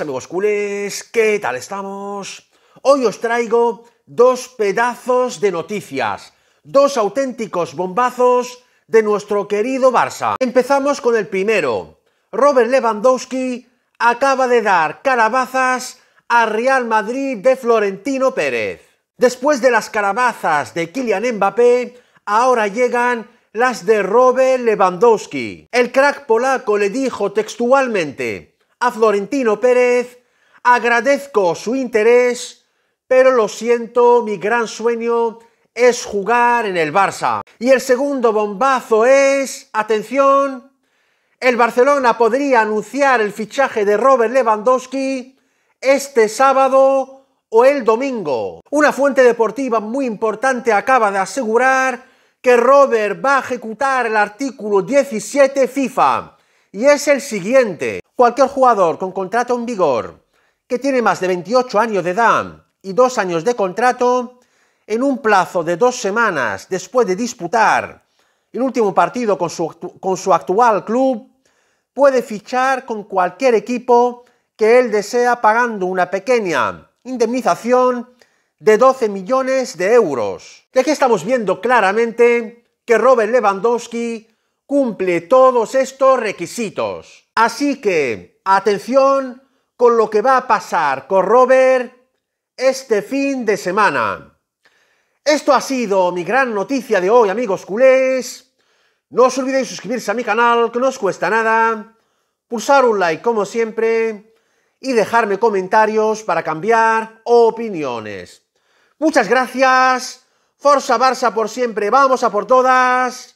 amigos culés, ¿qué tal estamos? Hoy os traigo dos pedazos de noticias, dos auténticos bombazos de nuestro querido Barça. Empezamos con el primero. Robert Lewandowski acaba de dar calabazas a Real Madrid de Florentino Pérez. Después de las calabazas de Kylian Mbappé, ahora llegan las de Robert Lewandowski. El crack polaco le dijo textualmente, a Florentino Pérez, agradezco su interés, pero lo siento, mi gran sueño es jugar en el Barça. Y el segundo bombazo es, atención, el Barcelona podría anunciar el fichaje de Robert Lewandowski este sábado o el domingo. Una fuente deportiva muy importante acaba de asegurar que Robert va a ejecutar el artículo 17 FIFA y es el siguiente. Cualquier jugador con contrato en vigor que tiene más de 28 años de edad y dos años de contrato, en un plazo de dos semanas después de disputar el último partido con su, actual club, puede fichar con cualquier equipo que él desea pagando una pequeña indemnización de 12 millones de euros. De aquí estamos viendo claramente que Robert Lewandowski cumple todos estos requisitos. Así que, atención con lo que va a pasar con Robert este fin de semana. Esto ha sido mi gran noticia de hoy, amigos culés. No os olvidéis suscribirse a mi canal, que no os cuesta nada. Pulsar un like, como siempre. Y dejarme comentarios para cambiar opiniones. Muchas gracias. Forza Barça por siempre. Vamos a por todas